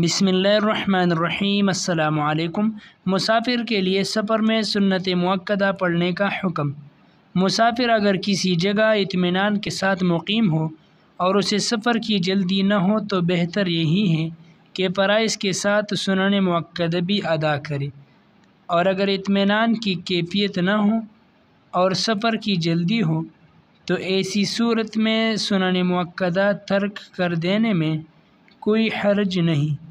بسم اللہ الرحمن الرحیم السلام علیکم مسافر کے لیے سفر میں سنت موقع پڑھنے کا حکم مسافر اگر کسی جگہ اطمینان کے ساتھ مقیم ہو اور اسے سفر کی جلدی نہ ہو تو بہتر یہی ہے کہ پرائز کے ساتھ سنن بھی ادا کرے اور اگر اطمینان کی کیفیت نہ ہو اور سفر کی جلدی ہو تو ایسی صورت میں سنن موقع ترک کر دینے میں کوئی حرج نہیں